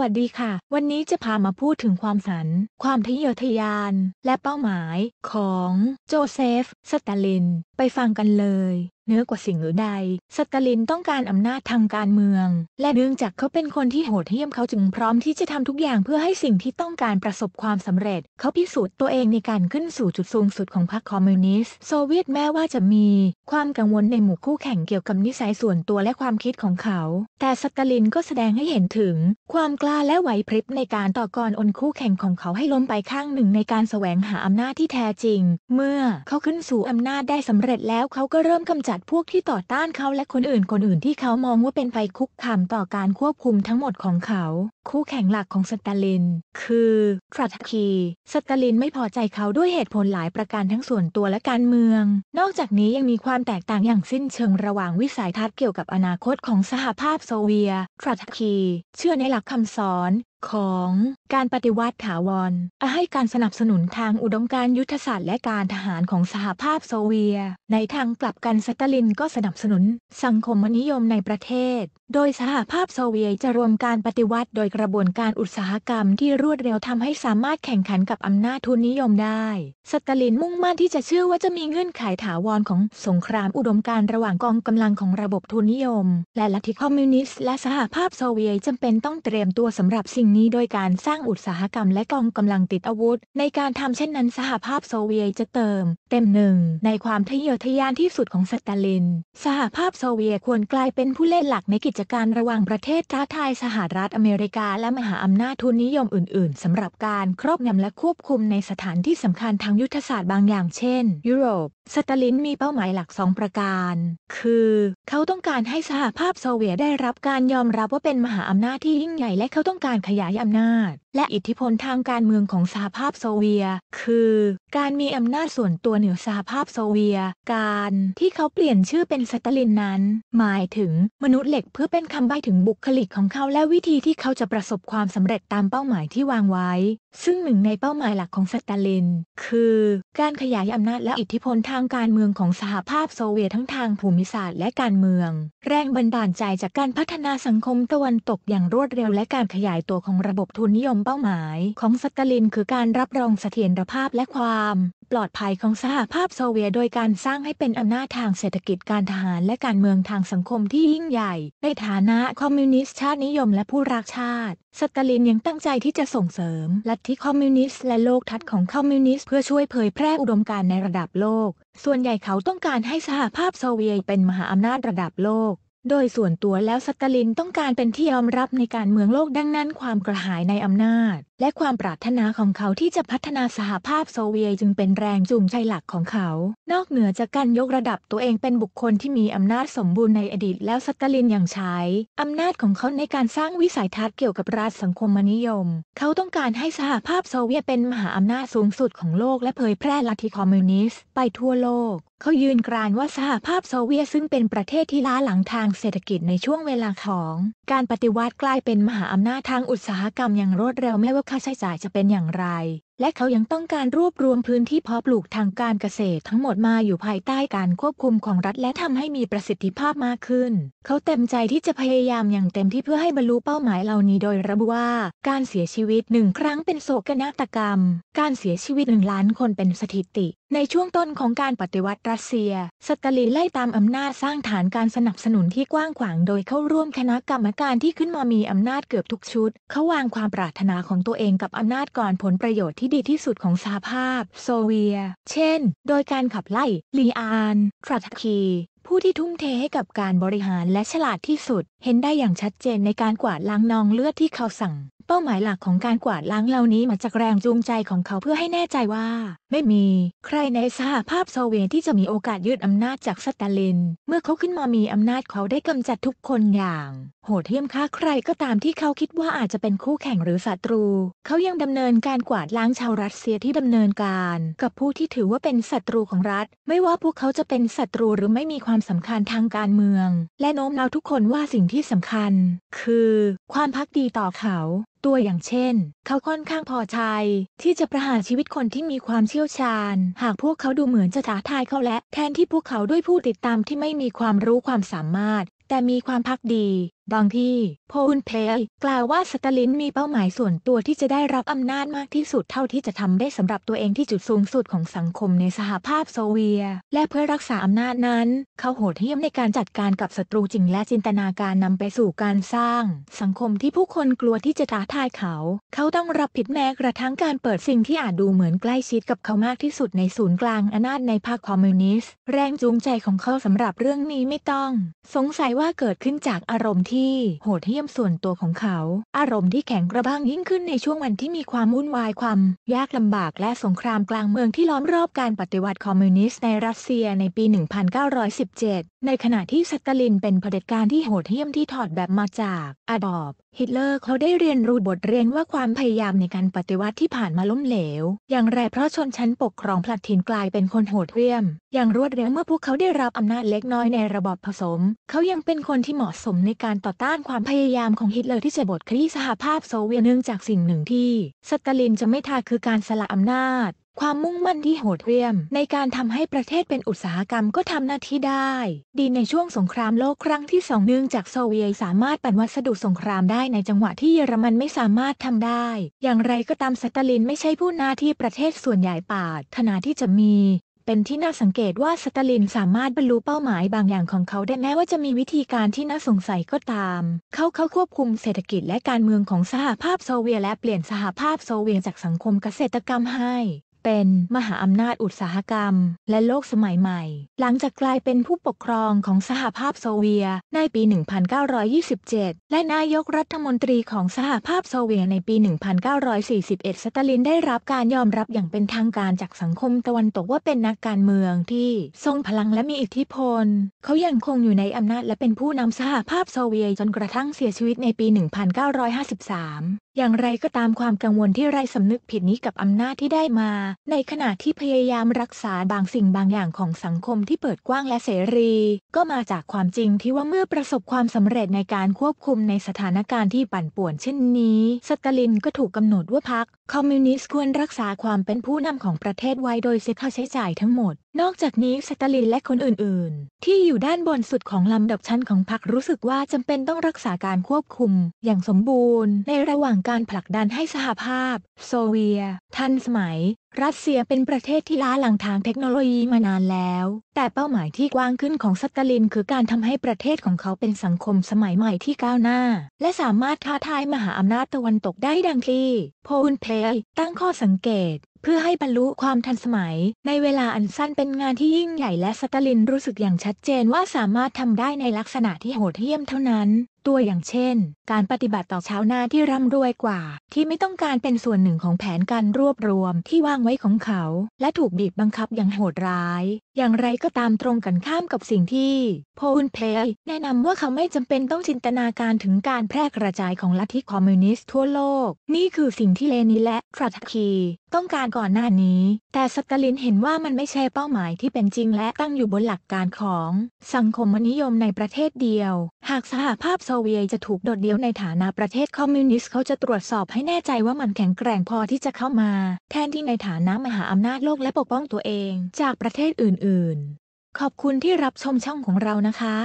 วัสดีค่ะ วันนี้จะพามาพูดถึงความสัน ความทะเยอทะยาน และเป้าหมายของโจเซฟ สตาลิน ไปฟังกันเลยเนื้อกว่าสิ่งอื่นใด สตาลินต้องการอำนาจทางการเมือง และเนื่องจากเขาเป็นคนที่โหดเหี้ยมเขาจึงพร้อมที่จะทำทุกอย่างเพื่อให้สิ่งที่ต้องการประสบความสำเร็จ เขาพิสูจน์ตัวเองในการขึ้นสู่จุดสูงสุดของพรรคคอมมิวนิสต์โซเวียตแม้ว่าจะมี ความกังวลในหมู่คู่แข่งเกี่ยวกับนิสัยส่วนตัวและความคิดของเขา แต่สตาลินก็แสดงให้เห็นถึง ความกล้าและไหวพริบในการต่อกรอนคู่แข่งของเขาให้ล้มไปข้างหนึ่งในการแสวงหาอำนาจที่แท้จริง เมื่อเขาขึ้นสู่อำนาจได้สำเร็จแล้วเขาก็เริ่มกำจัดดพวกที่ต่อต้านเขาและคนอื่น คนอื่นที่เขามองว่าเป็นไฟคุกคามต่อการควบคุมทั้งหมดของเขา คู่แข่งหลักของสตาลิน คือทรัตคี สตาลินไม่พอใจเขาด้วยเหตุผลหลายประการทั้งส่วนตัวและการเมือง นอกจากนี้ยังมีความแตกต่างอย่างสิ้นเชิงระหว่างวิสัยทัศน์เกี่ยวกับอนาคตของสหภาพโซเวียตทรัตคี เชื่อในหลักคำสอนของ การปฏิวัติถาวรให้การสนับสนุนทางอุดมการยุทธศาสตร์และการทหารของสหภาพโซเวียตในทางกลับกันสตาลินก็สนับสนุน สังคมนิยมในประเทศ โดยสหภาพโซเวียตจะรวมการปฏิวัติโดยกระบวนการอุตสาหกรรม ที่รวดเร็วทำให้สามารถแข่งขันกับอำนาจทุนนิยมได้ สตาลินมุ่งมั่นที่จะเชื่อว่าจะมีเงื่อนไขถาวรของสงครามอุดมการระหว่างกองกำลังของระบบทุนนิยมและลัทธิคอมมิวนิสต์ และสหภาพโซเวียตจาเป็นต้องเตรียมตัวสำหรับสิ่งงนี้โดยการสร้างอุตสาหกรรมและกองกำลังติดอาวุธ ในการทำเช่นนั้นสหภาพโซเวียตจะเติมเต็มหนึ่ง ในความทะเยอทะยานที่สุดของสตาลิน สหภาพโซเวียตควรกลายเป็นผู้เล่นหลักในกิจการระหว่างประเทศท้าทายสหรัฐอเมริกาและมหาอำนาจทุนนิยมอื่น ๆ สำหรับการครอบงำและควบคุมในสถานที่สำคัญทางยุทธศาสตร์บางอย่างเช่น ยุโรปสตาลินมีเป้าหมายหลักสองประการ คือ เขาต้องการให้สหภาพโซเวียตได้รับการยอมรับว่าเป็นมหาอำนาจที่ยิ่งใหญ่และเขาต้องการขยายอำนาจ และอิทธิพลทางการเมืองของสหภาพโซเวียตคือ การมีอำนาจส่วนตัวเหนือสหภาพโซเวียตการที่เขาเปลี่ยนชื่อเป็นสตาลินนั้น หมายถึงมนุษย์เหล็กเพื่อเป็นคำใบ้ถึงบุคลิกของเขาและวิธีที่เขาจะประสบความสำเร็จตามเป้าหมายที่วางไว้ ซึ่งหนึ่งในเป้าหมายหลักของสตาลิน คือการขยายอำนาจและอิทธิพลทางางการเมืองของสหภาพโซเวียตทั้งทางภูมิศาสตร์และการเมือง แรงบันดาลใจจากการพัฒนาสังคมตะวันตกอย่างรวดเร็ว และการขยายตัวของระบบทุนนิยมเป้าหมาย ของสตาลินคือการรับรองเสถียรภาพและความปลอดภัยของสหภาพโซเวียตโดยการสร้างให้เป็นอำนาจทางเศรษฐกิจการทหารและการเมืองทางสังคมที่ยิ่งใหญ่ ในฐานะคอมมิวนิสต์ชาตินิยมและผู้รักชาติ สตาลินยังตั้งใจที่จะส่งเสริมลัทธิคอมมิวนิสต์และโลกทัศน์ของคอมมิวนิสต์เพื่อช่วยเผยแพร่อุดมการณ์ในระดับโลก ส่วนใหญ่เขาต้องการให้สหภาพโซเวียตเป็นมหาอำนาจระดับโลกโดยส่วนตัวแล้วสตาลินต้องการเป็นที่ยอมรับในการเมืองโลกดังนั้นความกระหายในอำนาจ และความปรารถนาของเขาที่จะพัฒนาสหภาพโซเวียตจึงเป็นแรงจูงใจหลักของเขา นอกเหนือจากการยกระดับตัวเองเป็นบุคคลที่มีอำนาจสมบูรณ์ในอดีตแล้วสตาลินยังใช้อำนาจของเขาในการสร้างวิสัยทัศน์เกี่ยวกับรัฐสังคมนิยม เขาต้องการให้สหภาพโซเวียตเป็นมหาอำนาจสูงสุดของโลกและเผยแพร่ลัทธิคอมมิวนิสต์ไปทั่วโลกเขายืนกรานว่าสหภาพโซเวียตซึ่งเป็นประเทศที่ล้าหลังทางเศรษฐกิจในช่วงเวลาของ การปฏิวัติกลายเป็นมหาอำนาจทางอุตสาหกรรมอย่างรวดเร็วแม้ว่าค่าใช้จ่ายจะเป็นอย่างไร และเขายังต้องการรวบรวมพื้นที่เพาะปลูกทางการเกษตร ทั้งหมดมาอยู่ภายใต้การควบคุมของรัฐ และทำให้มีประสิทธิภาพมากขึ้น เขาเต็มใจที่จะพยายามอย่างเต็มที่เพื่อให้บรรลุเป้าหมายเหล่านี้โดยระบุว่า การเสียชีวิตหนึ่งครั้งเป็นโศกนาฏกรรม การเสียชีวิตหนึ่งล้านคนเป็นสถิติในช่วงต้นของการปฏิวัติรัสเซีย สตาลินไล่ตามอำนาจสร้างฐานการสนับสนุนที่กว้างขวางโดยเข้าร่วมคณะกรรมการที่ขึ้นมามีอำนาจเกือบทุกชุด เขาวางความปรารถนาของตัวเองกับอำนาจก่อนผลประโยชน์ที่ดีที่สุดของสหภาพโซเวียต เช่น โดยการขับไล่ ลีอานทรัตคี ผู้ที่ทุ่มเทให้กับการบริหารและฉลาดที่สุด เห็นได้อย่างชัดเจนในการกวาดล้างนองเลือดที่เขาสั่งเป้าหมายหลักของการกวาดล้างเหล่านี้มาจากแรงจูงใจของเขาเพื่อให้แน่ใจว่าไม่มีใครในสหภาพโซเวียตที่จะมีโอกาสยึดอำนาจจากสตาลิน เมื่อเขาขึ้นมามีอำนาจเขาได้กำจัดทุกคนอย่างโหดเหี้ยมฆ่าใครก็ตามที่เขาคิดว่าอาจจะเป็นคู่แข่งหรือศัตรู เขายังดำเนินการกวาดล้างชาวรัสเซียที่ดำเนินการกับผู้ที่ถือว่าเป็นศัตรูของรัฐ ไม่ว่าพวกเขาจะเป็นศัตรูหรือไม่มีความสำคัญทางการเมือง และโน้มน้าวทุกคนว่าสิ่งที่สำคัญคือความพักดีต่อเขาัวอย่างเช่น เขาค่อนข้างพอใจที่จะประหารชีวิตคนที่มีความเชี่ยวชาญ หากพวกเขาดูเหมือนจะท้าทายเขาและแทนที่พวกเขาด้วยผู้ติดตามที่ไม่มีความรู้ความสามารถ แต่มีความพักดีบางที่ โพลเพย์กล่าวว่าสตาลินมีเป้าหมายส่วนตัวที่จะได้รับอำนาจมากที่สุดเท่าที่จะทำได้สำหรับตัวเองที่จุดสูงสุดของสังคมในสหภาพโซเวียตและเพื่อรักษาอำนาจนั้นเขาโหดเหี้ยมในการจัดการกับศัตรูจริงและจินตนาการนำไปสู่การสร้าง สังคมที่ผู้คนกลัวที่จะท้าทายเขา เขาต้องรับผิดแม้กระทั่งการเปิดสิ่งที่อาจดูเหมือนใกล้ชิดกับเขามากที่สุดในศูนย์กลางอำนาจในพรรคคอมมิวนิสต์แรงจูงใจของเขาสำหรับเรื่องนี้ไม่ต้อง สงสัยว่าเกิดขึ้นจากอารมณ์ที่ที่โหดเหี้ยมส่วนตัวของเขา อารมณ์ที่แข็งกระบ้างยิ่งขึ้นในช่วงวันที่มีความวุ่นวายความ ยากลำบากและสงครามกลางเมืองที่ล้อมรอบการปฏิวัติคอมมิวนิสต์ในรัสเซียในปี 1917 ในขณะที่สตาลินเป็นเผด็จการที่โหดเหี้ยมที่ถอดแบบมาจากอดอบ ฮิตเลอร์เขาได้เรียนรู้บทเรียนว่าความพยายามในการปฏิวัติที่ผ่านมาล้มเหลว อย่างไรเพราะชนชั้นปกครองพลัดถิ่นกลายเป็นคนโหดเหี้ยม อย่างรวดเร็วเมื่อพวกเขาได้รับอำนาจเล็กน้อยในระบอบผสม เขายังเป็นคนที่เหมาะสมในการต่อต้านความพยายามของฮิตเลอร์ที่จะบดคลี่สหภาพโซเวียตเนื่องจากสิ่งหนึ่งที่ สตาลินจะไม่ทาคือการสละอำนาจ ความมุ่งมั่นที่โหดเหี้ยม ในการทำให้ประเทศเป็นอุตสาหกรรมก็ทำหน้าที่ได้ ดีในช่วงสงครามโลกครั้งที่สองเนื่องจากโซเวียตสามารถปั่นวัสดุสงครามได้ในจังหวะที่เยอรมันไม่สามารถทำได้ อย่างไรก็ตามสตาลินไม่ใช่ผู้นาที่ประเทศส่วนใหญ่ปาดถนาที่จะมีเป็นที่น่าสังเกตว่าสตาลินสามารถบรรลุเป้าหมายบางอย่างของเขาได้แม้ว่าจะมีวิธีการที่น่าสงสัยก็ตาม เขาเขาควบคุมเศรษฐกิจและการเมืองของสหภาพโซเวียตและเปลี่ยนสหภาพโซเวียตจากสังคมเกษตรกรรมให้เป็นมหาอำนาจ อุตสาหกรรม และโลกสมัยใหม่ หลังจากกลายเป็นผู้ปกครองของสหภาพโซเวียตในปี 1927 และนายกรัฐมนตรีของสหภาพโซเวียตในปี 1941 สตาลินได้รับการยอมรับอย่างเป็นทางการจากสังคม ตะวันตกว่าเป็นนักการเมืองที่ทรงพลังและมีอิทธิพลเขายังคงอยู่ในอำนาจและเป็นผู้นำสหภาพโซเวียตจนกระทั่งเสียชีวิตในปี 1953 อย่างไรก็ตามความกังวลที่ไร้สำนึกผิดนี้กับอำนาจที่ได้มาในขณะที่พยายามรักษาบางสิ่งบางอย่างของสังคมที่เปิดกว้างและเสรี ก็มาจากความจริงที่ว่าเมื่อประสบความสำเร็จในการควบคุมในสถานการณ์ที่ปั่นป่วนเช่นนี้สตาลินก็ถูกกำหนดว่าพรรคคอมมิวนิสต์ควรรักษาความเป็นผู้นำของประเทศไว้โดยเสียค่าใช้จ่ายทั้งหมดนอกจากนี้สตาลินและคนอื่นๆ ที่อยู่ด้านบนสุดของลำดับชั้นของพรรครู้สึกว่าจำเป็นต้องรักษาการควบคุม อย่างสมบูรณ์ ในระหว่างการผลักดันให้สหภาพ โซเวียตทันสมัย รัสเซียเป็นประเทศที่ล้าหลังทางเทคโนโลยีมานานแล้ว แต่เป้าหมายที่กว้างขึ้นของสตาลินคือการทำให้ประเทศของเขาเป็นสังคมสมัยใหม่ที่ก้าวหน้า และสามารถท้าทายมหาอำนาจตะวันตกได้ดังที่โพลเพลย์ตั้งข้อสังเกตพื่อให้บรรลุความทันสมัย ในเวลาอันสั้นเป็นงานที่ยิ่งใหญ่และสตาลินรู้สึกอย่างชัดเจนว่าสามารถทำได้ในลักษณะที่โหดเหี้ยมเท่านั้นตัวอย่างเช่นการปฏิบัติต่อชาวนาที่ร่ำรวยกว่า ที่ไม่ต้องการเป็นส่วนหนึ่งของแผนการรวบรวมที่วางไว้ของเขา และถูกบีบบังคับอย่างโหดร้าย อย่างไรก็ตามตรงกันข้ามกับสิ่งที่โพลเพลย์แนะนำว่าเขาไม่จำเป็นต้องจินตนาการถึงการแพร่กระจายของลัทธิคอมมิวนิสต์ทั่วโลก นี่คือสิ่งที่เลนินและทรัตคี ต้องการก่อนหน้านี้แต่สตาลินเห็นว่ามันไม่ใช่เป้าหมายที่เป็นจริงและตั้งอยู่บนหลักการของ สังคมนิยมในประเทศเดียว หากสหภาพโซเวียจะถูกโดดเดี่ยวในฐานะประเทศคอมมิวนิสต์ เขาจะตรวจสอบให้แน่ใจว่ามันแข็งแกร่งพอที่จะเข้ามา แทนที่ในฐานะมหาอำนาจโลกและปกป้องตัวเองจากประเทศอื่น ๆ ขอบคุณที่รับชมช่องของเรานะคะ